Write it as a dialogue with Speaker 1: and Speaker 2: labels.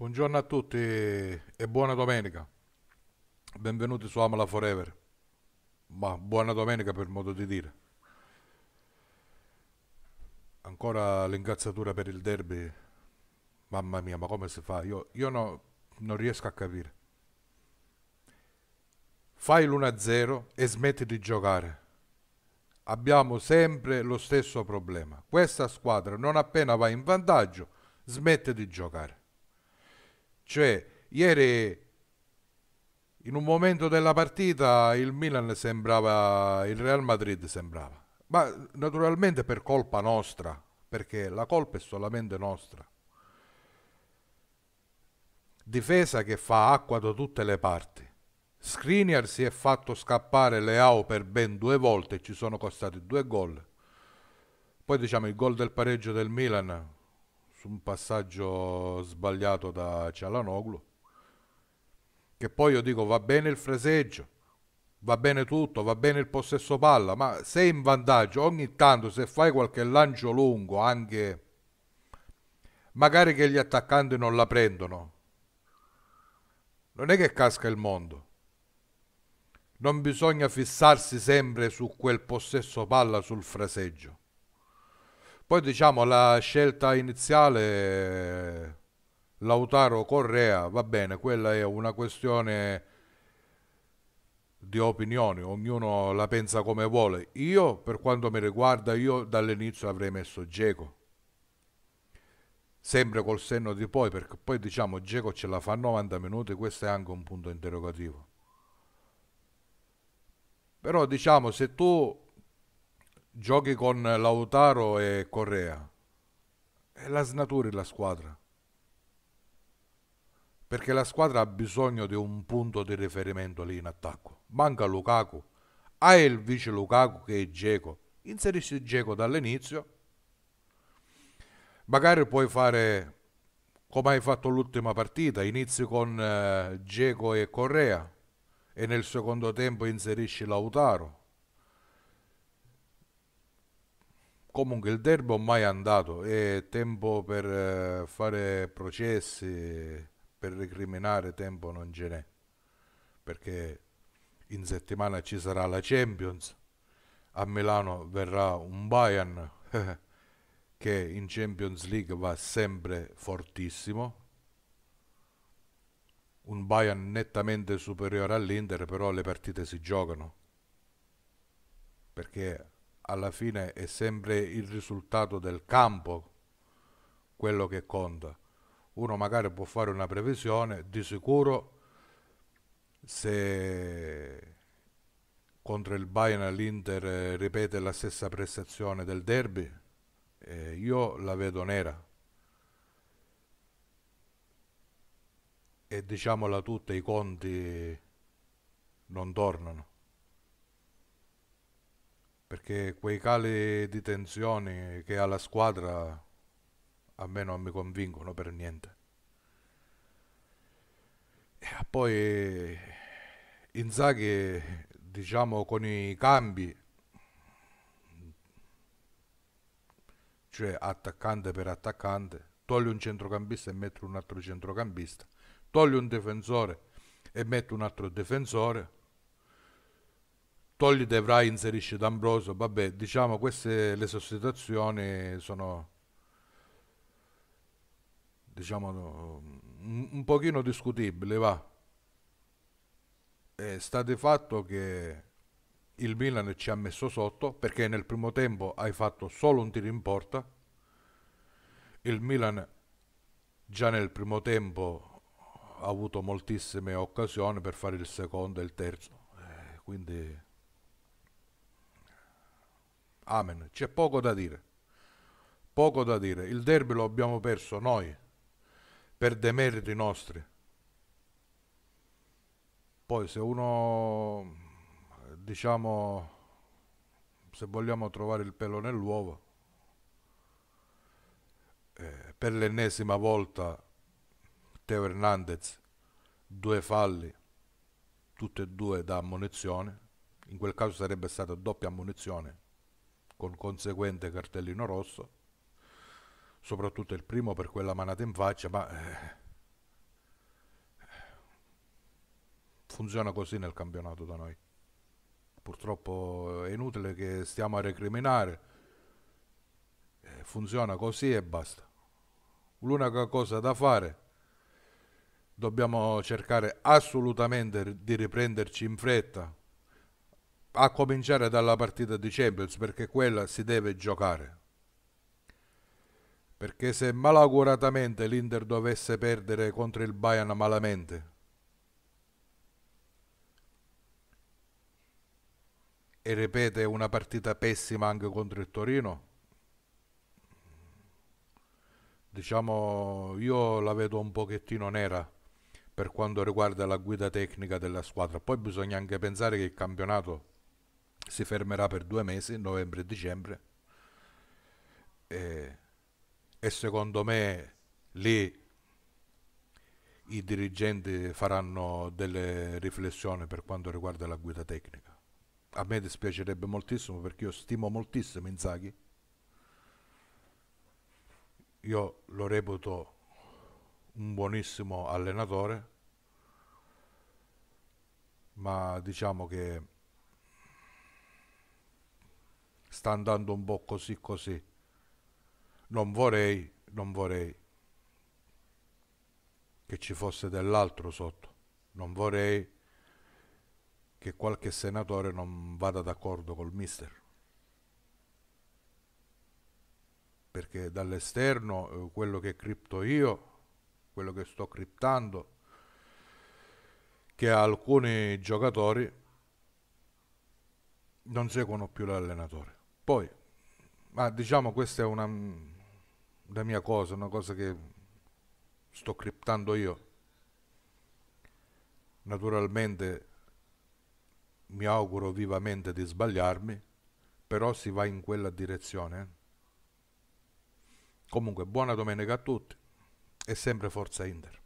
Speaker 1: Buongiorno a tutti e buona domenica. Benvenuti su Amala Forever. Ma buona domenica per modo di dire. Ancora l'ingazzatura per il derby. Mamma mia, ma come si fa? Io, io no, non riesco a capire. Fai l'1-0 e smetti di giocare. Abbiamo sempre lo stesso problema. Questa squadra non appena va in vantaggio smette di giocare cioè, ieri in un momento della partita il Milan sembrava, il Real Madrid sembrava, ma naturalmente per colpa nostra, perché la colpa è solamente nostra. Difesa che fa acqua da tutte le parti. Skriniar si è fatto scappare Leao per ben due volte, ci sono costati due gol. Poi diciamo il gol del pareggio del Milan su un passaggio sbagliato da Cialanoglu che poi io dico va bene il freseggio va bene tutto, va bene il possesso palla ma sei in vantaggio ogni tanto se fai qualche lancio lungo anche magari che gli attaccanti non la prendono non è che casca il mondo non bisogna fissarsi sempre su quel possesso palla sul fraseggio poi diciamo la scelta iniziale Lautaro Correa, va bene, quella è una questione di opinioni, ognuno la pensa come vuole. Io, per quanto mi riguarda, io dall'inizio avrei messo Geco. Sempre col senno di poi, perché poi diciamo Geco ce la fa 90 minuti, questo è anche un punto interrogativo. Però diciamo se tu giochi con Lautaro e Correa e la snaturi la squadra perché la squadra ha bisogno di un punto di riferimento lì in attacco manca Lukaku hai il vice Lukaku che è Geco inserisci Geco dall'inizio magari puoi fare come hai fatto l'ultima partita inizi con eh, e Correa e nel secondo tempo inserisci Lautaro comunque il derby ormai è andato, è tempo per eh, fare processi, per recriminare tempo non ce n'è, perché in settimana ci sarà la Champions, a Milano verrà un Bayern che in Champions League va sempre fortissimo, un Bayern nettamente superiore all'Inter, però le partite si giocano, perché alla fine è sempre il risultato del campo quello che conta. Uno magari può fare una previsione, di sicuro se contro il Bayern l'Inter ripete la stessa prestazione del derby, eh, io la vedo nera. E diciamola tutta, i conti non tornano perché quei cali di tensione che ha la squadra a me non mi convincono per niente. E ah, poi Inzaghi, diciamo, con i cambi, cioè attaccante per attaccante, togli un centrocampista e metti un altro centrocampista, togli un difensore e metti un altro difensore, togli De Vrij, inserisci D'Ambroso, vabbè, diciamo queste le sostituzioni sono diciamo un, pochino discutibili, va. è stato fatto che il Milan ci ha messo sotto perché nel primo tempo hai fatto solo un tiro in porta. Il Milan già nel primo tempo ha avuto moltissime occasioni per fare il secondo e il terzo. Eh, quindi Amen. C'è poco da dire. Poco da dire. Il derby lo abbiamo perso noi per demeriti nostri. Poi se uno, diciamo, se vogliamo trovare il pelo nell'uovo, eh, per l'ennesima volta Teo Hernandez, due falli, tutte e due da ammunizione, in quel caso sarebbe stata doppia ammunizione, con conseguente cartellino rosso, soprattutto il primo per quella manata in faccia, ma eh, funziona così nel campionato da noi. Purtroppo è inutile che stiamo a recriminare, eh, funziona così e basta. L'unica cosa da fare, dobbiamo cercare assolutamente di riprenderci in fretta a cominciare dalla partita di Champions perché quella si deve giocare. Perché se malauguratamente l'Inter dovesse perdere contro il Bayern malamente, e ripete una partita pessima anche contro il Torino, diciamo io la vedo un pochettino nera per quanto riguarda la guida tecnica della squadra. Poi bisogna anche pensare che il campionato si fermerà per due mesi, novembre e dicembre. E, e secondo me lì i dirigenti faranno delle riflessioni per quanto riguarda la guida tecnica. A me dispiacerebbe moltissimo perché io stimo moltissimo Inzaghi. Io lo reputo un buonissimo allenatore, ma diciamo che sta andando un po' così così. Non vorrei, non vorrei che ci fosse dell'altro sotto, non vorrei che qualche senatore non vada d'accordo col mister. Perché dall'esterno eh, quello che cripto io, quello che sto criptando, che alcuni giocatori non seguono più l'allenatore. Poi, ma diciamo questa è una, la mia cosa, una cosa che sto criptando io. Naturalmente mi auguro vivamente di sbagliarmi, però si va in quella direzione. Eh. Comunque, buona domenica a tutti e sempre Forza Inter.